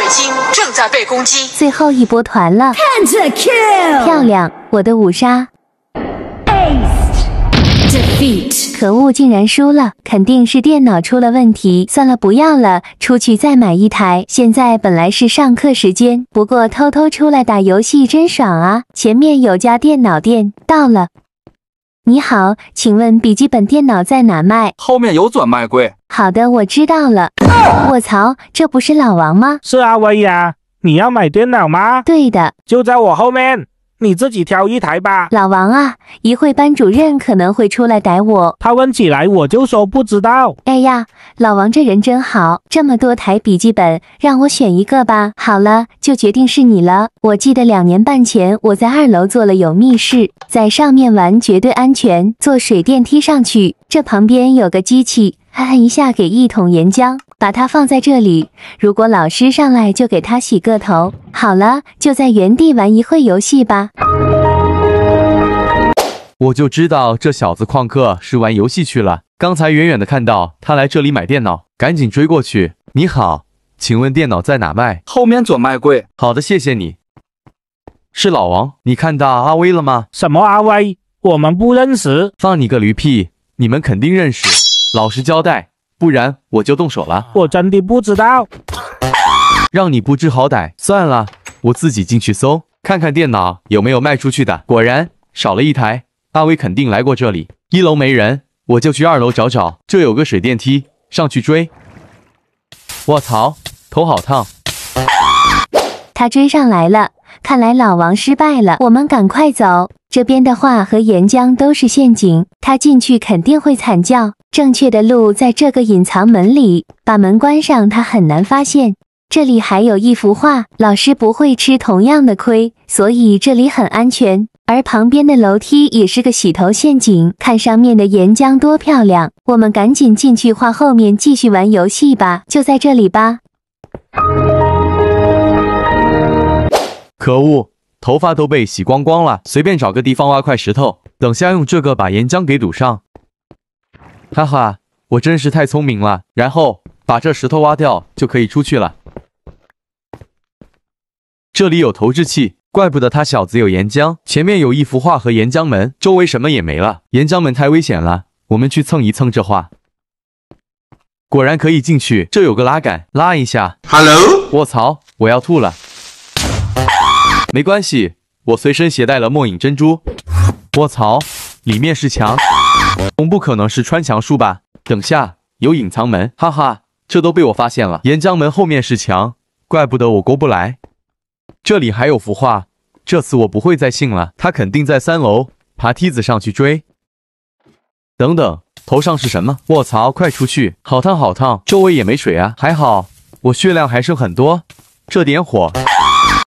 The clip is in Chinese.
水晶正在被攻击，最后一波团了。看着 kill，漂亮，我的五杀。可恶，竟然输了，肯定是电脑出了问题。算了，不要了，出去再买一台。现在本来是上课时间，不过偷偷出来打游戏真爽啊！前面有家电脑店，到了。你好，请问笔记本电脑在哪卖？后面有转卖柜。好的，我知道了。卧槽，这不是老王吗？是啊，我呀，你要买电脑吗？对的，就在我后面。你自己挑一台吧，老王啊，一会班主任可能会出来逮我，他问起来我就说不知道。哎呀，老王这人真好，这么多台笔记本，让我选一个吧。好了，就决定是你了。我记得两年半前我在二楼做了有密室，在上面玩绝对安全，坐水电梯上去。这旁边有个机器，按一下给一桶岩浆，把它放在这里。如果老师上来，就给他洗个头。好了，就在原地玩一会游戏吧。我就知道这小子旷课是玩游戏去了。刚才远远的看到他来这里买电脑，赶紧追过去。你好，请问电脑在哪卖？后面左卖柜。好的，谢谢你。是老王，你看到阿威了吗？什么阿威？我们不认识。放你个驴屁！你们肯定认识，老实交代，不然我就动手了。我真的不知道。让你不知好歹，算了，我自己进去搜，看看电脑有没有卖出去的。果然少了一台，阿威肯定来过这里。一楼没人，我就去二楼找找。这有个水电梯，上去追。卧槽，头好烫！他追上来了，看来老王失败了。我们赶快走，这边的话和岩浆都是陷阱，他进去肯定会惨叫。正确的路在这个隐藏门里，把门关上，他很难发现。这里还有一幅画，老师不会吃同样的亏，所以这里很安全。而旁边的楼梯也是个洗头陷阱，看上面的岩浆多漂亮！我们赶紧进去画后面，继续玩游戏吧。就在这里吧。可恶，头发都被洗光光了！随便找个地方挖块石头，等下用这个把岩浆给堵上。哈哈，我真是太聪明了！然后把这石头挖掉，就可以出去了。这里有投掷器，怪不得他小子有岩浆。前面有一幅画和岩浆门，周围什么也没了。岩浆门太危险了，我们去蹭一蹭这画。果然可以进去，这有个拉杆，拉一下。Hello，卧槽，我要吐了。没关系，我随身携带了末影珍珠。卧槽，里面是墙，总不可能是穿墙术吧？等下有隐藏门，哈哈，这都被我发现了。岩浆门后面是墙，怪不得我过不来。这里还有幅画，这次我不会再信了。他肯定在三楼，爬梯子上去追。等等，头上是什么？卧槽！快出去，好烫好烫！周围也没水啊，还好我血量还剩很多，这点火。